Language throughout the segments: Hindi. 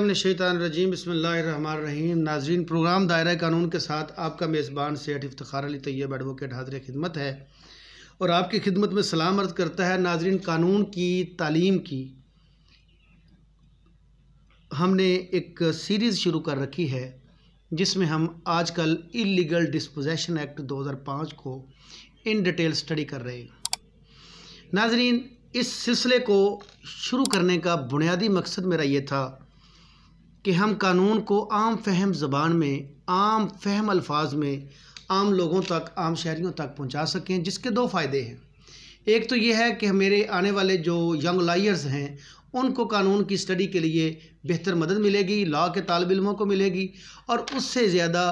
अज़बिल्लाशानरजीम बसमीम नाजरीन प्रोग्राम दायरा कानून के साथ आपका मेज़बान सेठ इफ्तार अली तैयब एडवोकेट हाजिर खिदमत है और आपकी खिदमत में सलाम अर्ज़ करता है नाजरीन कानून की तालीम की हमने एक सीरीज़ शुरू कर रखी है जिसमें हम आज कल इलीगल डिस्पोजेशन एक्ट 2005 को इन डिटेल स्टडी कर रहे हैं नाजरीन इस सिलसिले को शुरू करने का बुनियादी मकसद मेरा ये था कि हम कानून को आम फहम ज़बान में आम फहम अल्फाज में आम लोगों तक आम शहरीों तक पहुंचा सकें जिसके दो फ़ायदे हैं एक तो ये है कि मेरे आने वाले जो यंग लायर्स हैं उनको कानून की स्टडी के लिए बेहतर मदद मिलेगी लॉ के तालब इलमों को मिलेगी और उससे ज़्यादा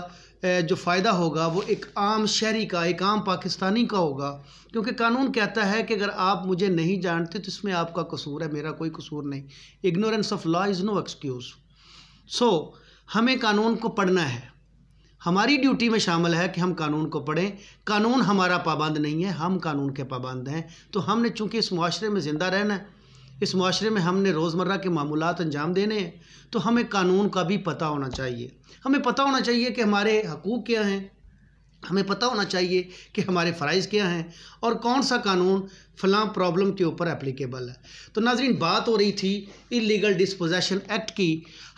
जो फ़ायदा होगा वो एक आम शहरी का एक आम पाकिस्तानी का होगा क्योंकि कानून कहता है कि अगर आप मुझे नहीं जानते तो इसमें आपका कसूर है मेरा कोई कसूर नहीं ignorance of law is no excuse so so, हमें कानून को पढ़ना है हमारी ड्यूटी में शामिल है कि हम कानून को पढ़ें कानून हमारा पाबंद नहीं है हम कानून के पाबंद हैं तो हमने चूंकि इस माशरे में ज़िंदा रहना है इस माशरे में हमने रोज़मर्रा के मामूलत अंजाम देने हैं तो हमें कानून का भी पता होना चाहिए हमें पता होना चाहिए कि हमारे हकूक़ क्या हैं हमें पता होना चाहिए कि हमारे फ़रज़ क्या हैं और कौन सा कानून फ़लाँ प्रॉब्लम के ऊपर एप्लीकेबल है तो नाजरीन बात हो रही थी इलीगल डिस्पोजेशन एक्ट की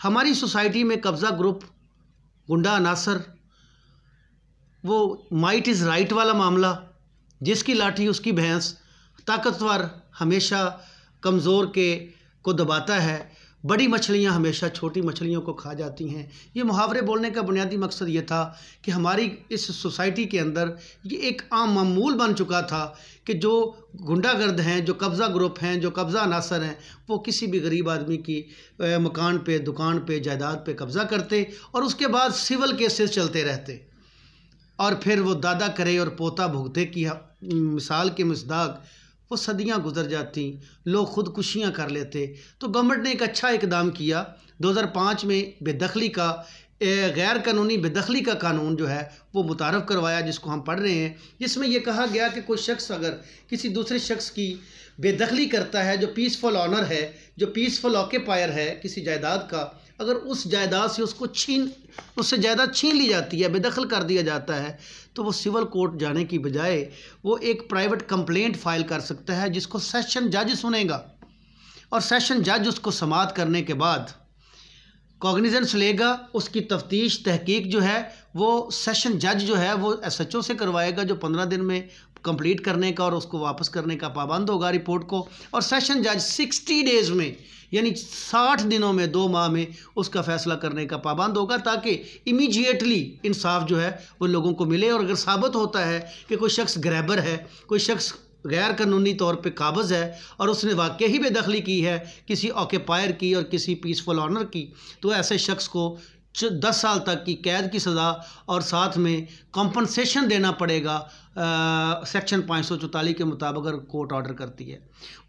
हमारी सोसाइटी में कब्ज़ा ग्रुप गुंडा अनासर वो माइट इज़ राइट वाला मामला जिसकी लाठी उसकी भैंस ताकतवर हमेशा कमज़ोर के को दबाता है बड़ी मछलियाँ हमेशा छोटी मछलियों को खा जाती हैं ये मुहावरे बोलने का बुनियादी मकसद ये था कि हमारी इस सोसाइटी के अंदर ये एक आम मामूल बन चुका था कि जो गुंडागर्द हैं जो कब्ज़ा ग्रुप हैं जो कब्ज़ा अनासर हैं वो किसी भी गरीब आदमी की मकान पे दुकान पे जायदाद पे कब्ज़ा करते और उसके बाद सिविल केसेस चलते रहते और फिर वो दादा करे और पोता भुगते की मिसाल के मजदाक वो सदियां गुजर जाती लोग खुदकुशियां कर लेते तो गवर्नमेंट ने एक अच्छा इकदाम किया 2005 में बेदखली का गैर कानूनी बेदखली का कानून जो है वो मुतारफ़ करवाया जिसको हम पढ़ रहे हैं जिसमें यह कहा गया कि कोई शख्स अगर किसी दूसरे शख्स की बेदखली करता है जो पीसफुल ऑनर है जो पीसफुल ऑक्यूपायर है किसी जायदाद का अगर उस जायदाद से उसको छीन उससे जायदाद छीन ली जाती है बेदखल कर दिया जाता है तो वो सिविल कोर्ट जाने की बजाय वो एक प्राइवेट कंप्लेंट फाइल कर सकता है जिसको सेशन जज सुनेगा और सेशन जज उसको समाप्त करने के बाद कॉग्निजेंस लेगा उसकी तफ्तीश तहकीक जो है वो सेशन जज जो है वो एस एच ओ से करवाएगा जो पंद्रह दिन में कंप्लीट करने का और उसको वापस करने का पाबंद होगा रिपोर्ट को और सेशन जज सिक्सटी डेज़ में यानी साठ दिनों में दो माह में उसका फैसला करने का पाबंद होगा ताकि इमीजिएटली इंसाफ जो है वो लोगों को मिले और अगर साबित होता है कि कोई शख्स ग्रैबर है कोई शख्स गैर कानूनी तौर पे काबज़ है और उसने वाकई ही बेदखली की है किसी ऑक्यूपायर की और किसी पीसफुल ऑनर की तो ऐसे शख्स को दस साल तक की कैद की सज़ा और साथ में कॉम्पनसेशन देना पड़ेगा सेक्शन पाँच सौ के मुताबिक अगर कोर्ट ऑर्डर करती है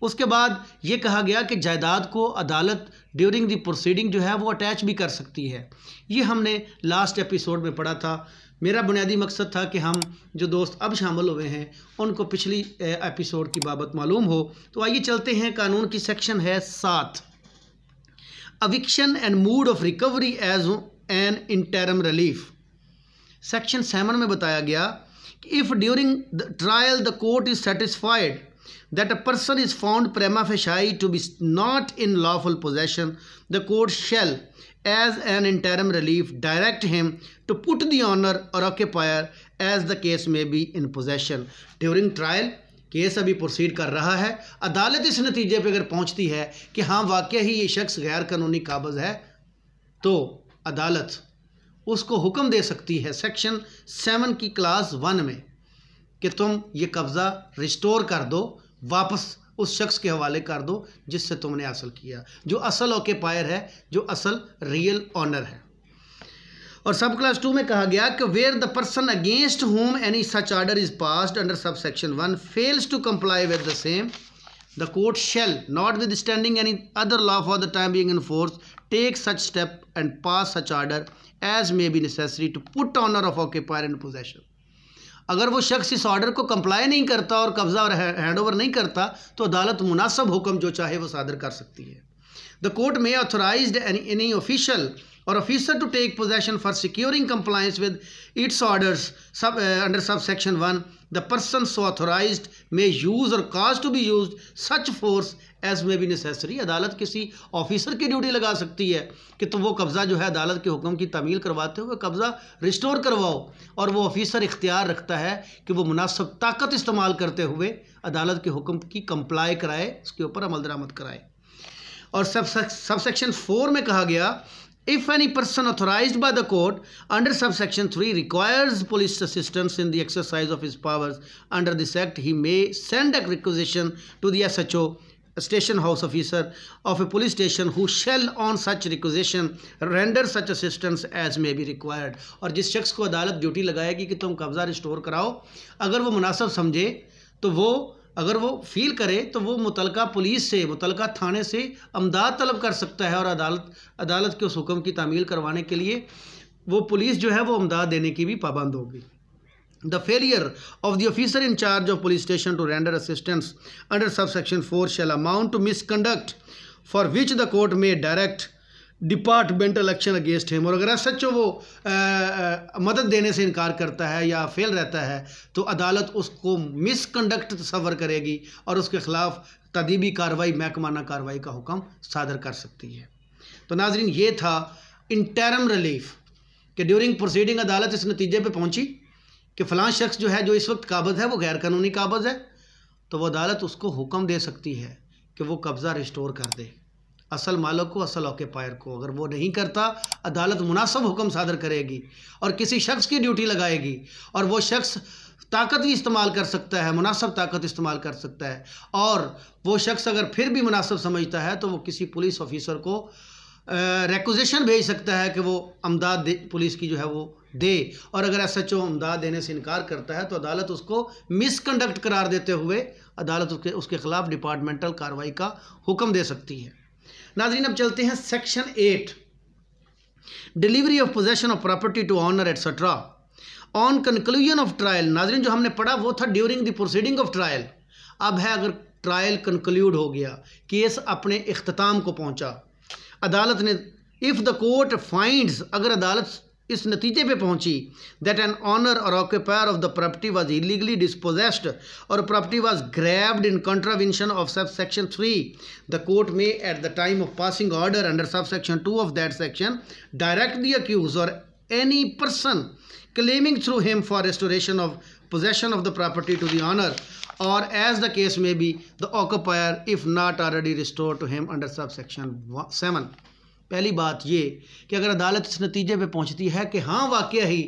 उसके बाद ये कहा गया कि जायदाद को अदालत ड्यूरिंग दी प्रोसीडिंग जो है वो अटैच भी कर सकती है ये हमने लास्ट एपिसोड में पढ़ा था मेरा बुनियादी मकसद था कि हम जो दोस्त अब शामिल हुए हैं उनको पिछली एपिसोड की बाबत मालूम हो तो आइए चलते हैं कानून की सेक्शन है सात eviction and mode of recovery as an interim relief section seven में बताया गया कि if during the trial the court is satisfied that a person is found prima facie to be not in lawful possession the court shall as an interim relief direct him to put the owner or occupier as the case may be in possession during trial case अभी प्रोसीड कर रहा है अदालत इस नतीजे पर अगर पहुंचती है कि हाँ वाक्य ही ये शख्स गैर कानूनी काबज है तो अदालत उसको हुक्म दे सकती है सेक्शन सेवन की क्लास वन में कि तुम ये कब्ज़ा रिस्टोर कर दो वापस उस शख्स के हवाले कर दो जिससे तुमने हासिल किया जो असल ओके है जो असल रियल ऑनर है और सब क्लास टू में कहा गया कि where the person against whom any such order is passed under sub section one fails to comply with the same the court shall notwithstanding any other law for the time being in force take such step and pass such order as may be necessary to put owner of occupier in possession अगर वो शख्स इस ऑर्डर को कंप्लाई नहीं करता और कब्जा और हैंड ओवर नहीं करता तो अदालत मुनासब हुक्म जो चाहे वो सादर कर सकती है the court may authorise any official or officer to take possession for securing compliance with its orders sub uh, under subsection 1 the person so authorized may use or cause to be used such force as may be necessary अदालत किसी ऑफिसर की ड्यूटी लगा सकती है कि तो वो कब्ज़ा जो है अदालत के हुक्म की तमील करवाते हुए कब्ज़ा रिस्टोर करवाओ और वो ऑफिसर इख्तियार रखता है कि वो मुनासिब ताकत इस्तेमाल करते हुए अदालत के हुक्म की कंप्लाई कराए उसके ऊपर अमल दरामद कराए और सब सेक्शन फोर में कहा गया if any person authorized by the court under subsection 3 requires police assistance in the exercise of his powers under this act he may send a requisition to the SHO station house officer of a police station who shall on such requisition render such assistance as may be required aur jis shakhs ko adalat duty lagayegi ki tum कब्ज़ा restore karao agar wo munasib samjhe to wo अगर वो फील करे तो वो मुतलका पुलिस से मुतलका थाने से अमदाद तलब कर सकता है और अदालत अदालत के उस हुक्म की तामील करवाने के लिए वो पुलिस जो है वो अमदाद देने की भी पाबंद होगी the failure of the officer in charge of police station to render assistance under section four shall amount to misconduct for which the court may direct departmental action against him और अगर सच वो आ, मदद देने से इनकार करता है या फेल रहता है तो अदालत उसको मिसकंडक्ट तस्वर करेगी और उसके ख़िलाफ़ तदीबी कार्रवाई महकमाना कार्रवाई का हुक्म सादर कर सकती है तो नाजरीन ये था इंटरम रिलीफ कि ड्यूरिंग प्रोसीडिंग अदालत इस नतीजे पर पहुँची कि फ़लां शख्स जो है जो इस वक्त काबज़ है वो गैर कानूनी काबज़ है तो वह अदालत उसको हुक्म दे सकती है कि वो कब्ज़ा रिस्टोर कर दे असल मालक को असल ऑक्यूपायर को अगर वो नहीं करता अदालत मुनासब हुक्म सादर करेगी और किसी शख्स की ड्यूटी लगाएगी और वो शख्स ताकत भी इस्तेमाल कर सकता है मुनासब ताकत इस्तेमाल कर सकता है और वो शख्स अगर फिर भी मुनासब समझता है तो वो किसी पुलिस ऑफिसर को रेकोजेशन भेज सकता है कि वो अमदाद पुलिस की जो है वो दे और अगर एस एच ओ अमदाद देने से इनकार करता है तो अदालत उसको मिसकंडक्ट करार देते हुए अदालत उसके उसके ख़िलाफ़ डिपार्टमेंटल कार्रवाई का हुक्म दे सकती है नाजरीन अब चलते हैं section eight delivery of possession of property to owner etcetera on conclusion of trial नाजरीन जो हमने पढ़ा वो था during the proceeding of trial अब है अगर ट्रायल कंक्लूड हो गया केस अपने अख्ताम को पहुंचा अदालत ने इफ़ द कोर्ट फाइंड्स अगर अदालत इस नतीजे पे पहुंची that an owner or occupier of the property was illegally dispossessed or property was grabbed in contravention of sub section three the court may at the time of passing order under sub section two of that section direct the accused or any person claiming through him for restoration of possession of the property to the owner or as the case may be the occupier if not already restored to him under subsection 7 पहली बात ये कि अगर अदालत इस नतीजे पे पहुंचती है कि हाँ वाक़ ही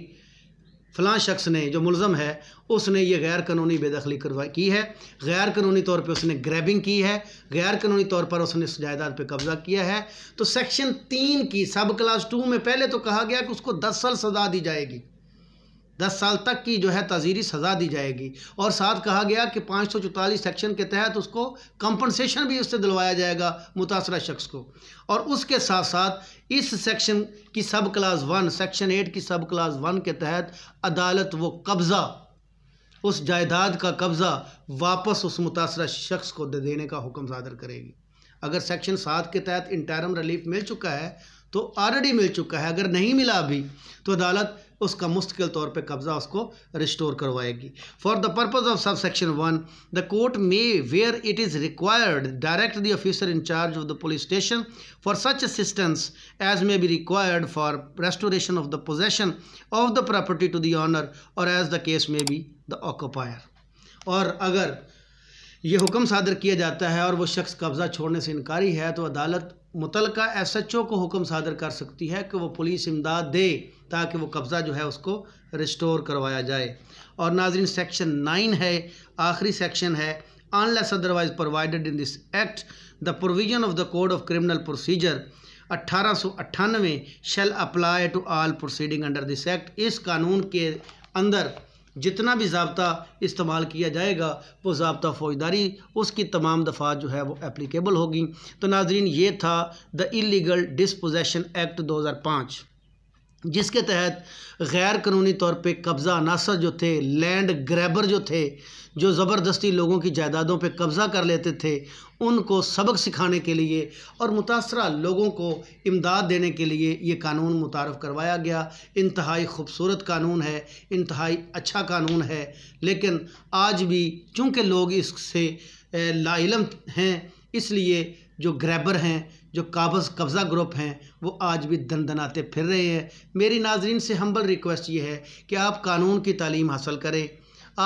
फ़लाँ शख्स ने जो मुलम है उसने ये गैर कानूनी बेदखली करवा की है गैर कानूनी तौर पे उसने ग्रैबिंग की है गैर कानूनी तौर पर उसने उस जायदाद पर कब्ज़ा किया है तो सेक्शन तीन की सब क्लास टू में पहले तो कहा गया कि उसको दस साल सज़ा दी जाएगी दस साल तक की जो है तजीरी सज़ा दी जाएगी और साथ कहा गया कि पाँच सौ चौतालीस सेक्शन के तहत उसको कंपनसेशन भी उससे दिलवाया जाएगा मुतासर शख्स को और उसके साथ साथ इस सेक्शन की सब क्लास वन सेक्शन एट की सब क्लास वन के तहत अदालत वो कब्ज़ा उस जायदाद का कब्ज़ा वापस उस मुतासर शख्स को दे देने का हुक्म सादर करेगी अगर सेक्शन सात के तहत इंटरम रिलीफ मिल चुका है तो ऑलरेडी मिल चुका है अगर नहीं मिला अभी तो अदालत उसका मुस्तकिल तौर पर कब्जा उसको रिस्टोर करवाएगी for the purpose of sub section one the court may where it is required direct the officer in charge of the police station for such assistance as may be required for restoration of the possession of the property to the owner or as the case may be the occupier और अगर ये हुक्म सादर किया जाता है और वो शख्स कब्ज़ा छोड़ने से इनकारी है तो अदालत मुतल एस एच ओ को हुक्म सादर कर सकती है कि वो पुलिस इमदाद दे ताकि वो कब्ज़ा जो है उसको रिस्टोर करवाया जाए और नाजरीन सेक्शन नाइन है आखिरी सेक्शन है otherwise provided in this act the provision of the code of criminal procedure अट्ठारह सौ अट्ठानवे shall apply to all proceeding under this act इस कानून के अंदर जितना भी जबता इस्तेमाल किया जाएगा वो जबता फौजदारी उसकी तमाम दफ़ा जो है वो एप्लीकेबल होगी तो नाजरीन ये था द इलीगल डिस्पोजेशन एक्ट 2005 जिसके तहत गैर कानूनी तौर पे कब्ज़ा अनासर जो थे लैंड ग्रैबर जो थे जो ज़बरदस्ती लोगों की जायदादों पे कब्ज़ा कर लेते थे उनको सबक सिखाने के लिए और मुतासर लोगों को इमदाद देने के लिए ये कानून मुतारफ़ करवाया गया इंतहाई ख़ूबसूरत कानून है इंतहाई अच्छा कानून है लेकिन आज भी चूँकि लोग इससे लाइलम हैं इसलिए जो ग्रैबर हैं जो काबज कब्ज़ा ग्रुप हैं वो आज भी दन दनाते फिर रहे हैं मेरी नाजरीन से हम्बल रिक्वेस्ट ये है कि आप कानून की तालीम हासिल करें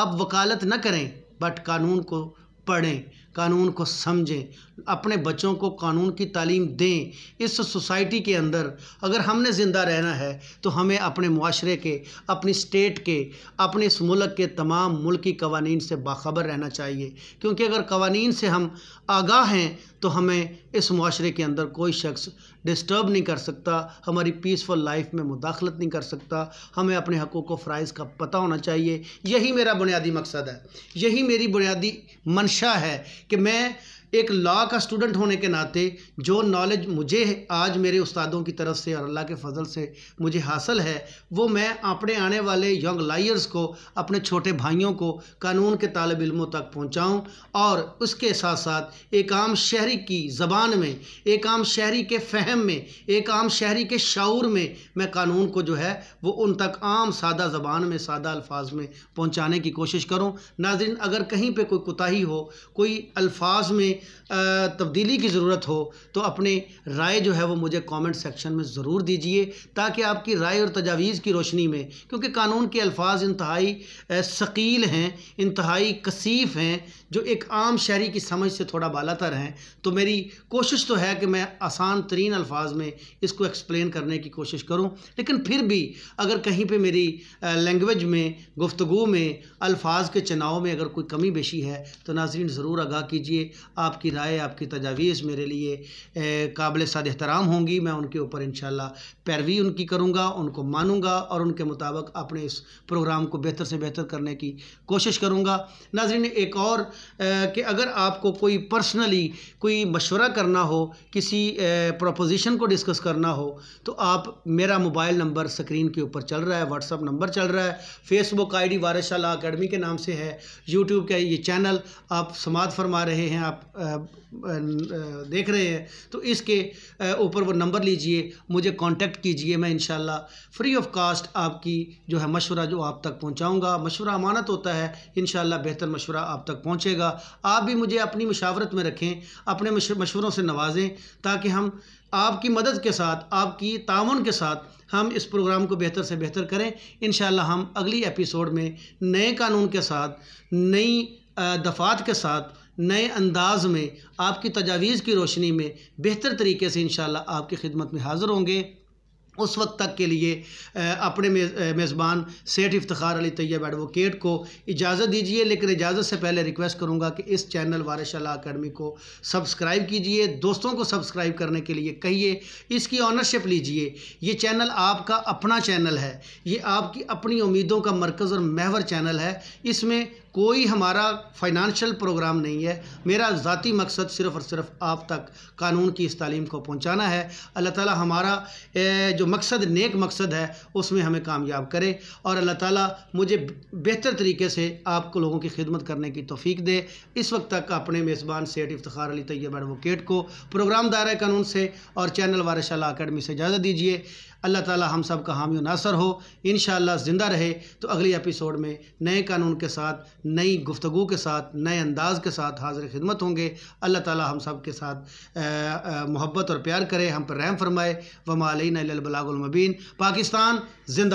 आप वकालत न करें बट कानून को पढ़ें कानून को समझें अपने बच्चों को कानून की तालीम दें इस सोसाइटी के अंदर अगर हमने ज़िंदा रहना है तो हमें अपने माशरे के अपनी स्टेट के अपने इस मुल्क के तमाम मुल्की कवानीन से बाखबर रहना चाहिए क्योंकि अगर कवानीन से हम आगाह हैं तो हमें इस माशरे के अंदर कोई शख्स डिस्टर्ब नहीं कर सकता हमारी पीसफुल लाइफ में मुदाखलत नहीं कर सकता हमें अपने हकूक़ व फ़राइज़ का पता होना चाहिए यही मेरा बुनियादी मकसद है यही मेरी बुनियादी मंशा है कि मैं एक लॉ का स्टूडेंट होने के नाते जो नॉलेज मुझे आज मेरे उस्तादों की तरफ से और अल्लाह के फजल से मुझे हासिल है वो मैं अपने आने वाले यंग लायर्स को अपने छोटे भाइयों को कानून के तालब इलमों तक पहुँचाऊँ और उसके साथ साथ एक आम शहरी की ज़बान में एक आम शहरी के फहम में एक आम शहरी के शौर में मैं कानून को जो है वो उन तक आम सादा ज़बान में सादा अल्फाज में पहुँचाने की कोशिश करूँ नाजिन अगर कहीं पर कोई कोताही हो कोई अल्फाज में तब्दीली की ज़रूरत हो तो अपने राय जो है वो मुझे कमेंट सेक्शन में ज़रूर दीजिए ताकि आपकी राय और तजावीज़ की रोशनी में क्योंकि कानून के अल्फाज इंतहाई शकील हैं इंतहाई कसीफ़ हैं जो एक आम शहरी की समझ से थोड़ा बालातर हैं तो मेरी कोशिश तो है कि मैं आसान तरीन अल्फाज में इसको एक्सप्लेन करने की कोशिश करूं लेकिन फिर भी अगर कहीं पे मेरी लैंग्वेज में गुफ्तु में अल्फाज के चुनाव में अगर कोई कमी बेशी है तो नाजरीन ज़रूर आगाह कीजिए आपकी राय आपकी तजावीज़ मेरे लिए काबिल साद एहतराम होंगी मैं उनके ऊपर इन पैरवी उनकी करूँगा उनको मानूँगा और उनके मुताबिक अपने इस प्रोग्राम को बेहतर से बेहतर करने की कोशिश करूँगा नाजरीन एक और कि अगर आपको कोई पर्सनली कोई मशवरा करना हो किसी प्रोपोजिशन को डिस्कस करना हो तो आप मेरा मोबाइल नंबर स्क्रीन के ऊपर चल रहा है व्हाट्सअप नंबर चल रहा है Facebook I D Waris Academy के नाम से है यूट्यूब का ये चैनल आप समाध फरमा रहे हैं आप देख रहे हैं तो इसके ऊपर वो नंबर लीजिए मुझे कॉन्टेक्ट कीजिए मैं इन फ्री ऑफ कास्ट आपकी जो है मशवरा जो आप तक पहुँचाऊँगा मशवरा अमानत होता है इन बेहतर मशवरा आप तक पहुँचा पहुँचेगा आप भी मुझे अपनी मशावरत में रखें अपने मशवरों से नवाजें ताकि हम आपकी मदद के साथ आपकी ताउन के साथ हम इस प्रोग्राम को बेहतर से बेहतर करें इन हम अगली एपिसोड में नए कानून के साथ नई दफात के साथ नए अंदाज में आपकी तजावीज़ की रोशनी में बेहतर तरीके से इन आपकी खिदमत में हाज़िर होंगे उस वक्त तक के लिए अपने मेज़बान सेठ इफ्तार अली तैयब एडवोकेट को इजाज़त दीजिए लेकिन इजाज़त से पहले रिक्वेस्ट करूँगा कि इस चैनल वारशाला अकेडमी को सब्सक्राइब कीजिए दोस्तों को सब्सक्राइब करने के लिए कहिए इसकी ऑनरशिप लीजिए ये चैनल आपका अपना चैनल है ये आपकी अपनी उम्मीदों का मरकज़ और महवर चैनल है इसमें कोई हमारा फाइनेंशियल प्रोग्राम नहीं है मेरा ज़ाती मकसद सिर्फ़ और सिर्फ आप तक कानून की इस तालीम को पहुँचाना है अल्लाह ताला हमारा जो मकसद नेक मकसद है उसमें हमें कामयाब करें और अल्लाह ताला मुझे बेहतर तरीके से आपको लोगों की खिदमत करने की तोफ़ी दे इस वक्त तक अपने मेज़बान सेठ इफ्तार अली तैयब एडवोकेट को प्रोग्राम दायरा कानून से और चैनल वारशाला अकेडमी से इजाज़त दीजिए अल्लाह ताला हम सब का हामी नासर हो इन ज़िंदा रहे तो अगली एपिसोड में नए कानून के साथ नई गुफ्तु के साथ नए अंदाज के साथ हाजिर खिदमत होंगे अल्लाह ताला हम सब के साथ मोहब्बत और प्यार करे हम पर रहम फरमाए वमालबलागुलमबीन पाकिस्तान जिंदा